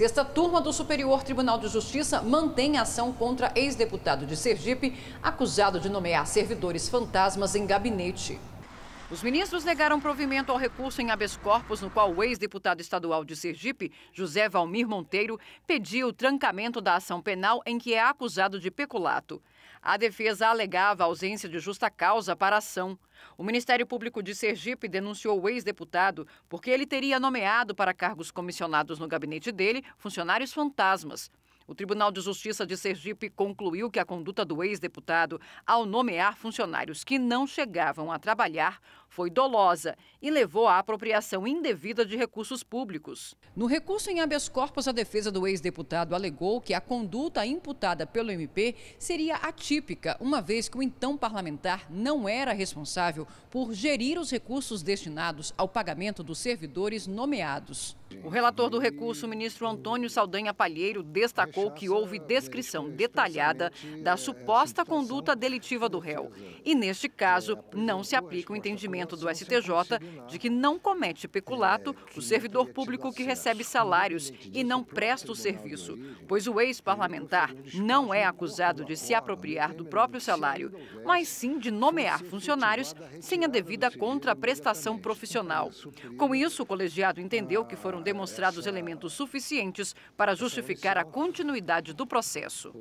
Sexta turma do Superior Tribunal de Justiça mantém ação contra ex-deputado de Sergipe, acusado de nomear servidores fantasmas em gabinete. Os ministros negaram provimento ao recurso em habeas corpus, no qual o ex-deputado estadual de Sergipe, José Valmir Monteiro, pediu o trancamento da ação penal em que é acusado de peculato. A defesa alegava a ausência de justa causa para a ação. O Ministério Público de Sergipe denunciou o ex-deputado porque ele teria nomeado para cargos comissionados no gabinete dele funcionários fantasmas. O Tribunal de Justiça de Sergipe concluiu que a conduta do ex-deputado ao nomear funcionários que não chegavam a trabalhar foi dolosa e levou à apropriação indevida de recursos públicos. No recurso em habeas corpus, a defesa do ex-deputado alegou que a conduta imputada pelo MP seria atípica, uma vez que o então parlamentar não era responsável por gerir os recursos destinados ao pagamento dos servidores nomeados. O relator do recurso, ministro Antônio Saldanha Palheiro, destacou que houve descrição detalhada da suposta conduta delitiva do réu. E, neste caso, não se aplica o entendimento do STJ de que não comete peculato é, o servidor público que recebe salários e não presta o serviço, pois o ex-parlamentar não é acusado de se apropriar do próprio salário, mas sim de nomear funcionários sem a devida contraprestação profissional. Com isso, o colegiado entendeu que foram demonstrados elementos suficientes para justificar a continuidade do processo.